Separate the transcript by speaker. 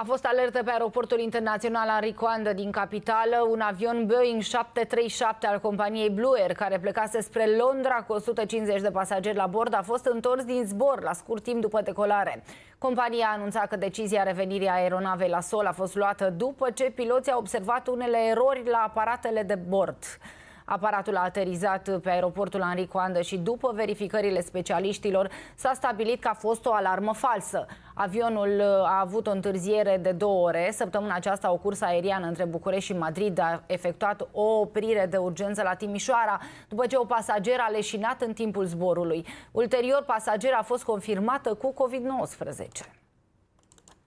Speaker 1: A fost alertă pe aeroportul internațional în Coandă din capitală un avion Boeing 737 al companiei Blue Air, care plecase spre Londra cu 150 de pasageri la bord, a fost întors din zbor la scurt timp după decolare. Compania a anunțat că decizia revenirii aeronavei la sol a fost luată după ce piloții au observat unele erori la aparatele de bord. Aparatul a aterizat pe aeroportul Henri Coandă și după verificările specialiștilor s-a stabilit că a fost o alarmă falsă. Avionul uh, a avut o întârziere de două ore. Săptămâna aceasta o cursă aeriană între București și Madrid a efectuat o oprire de urgență la Timișoara după ce o pasager a leșinat în timpul zborului. Ulterior, pasagera a fost confirmată cu COVID-19.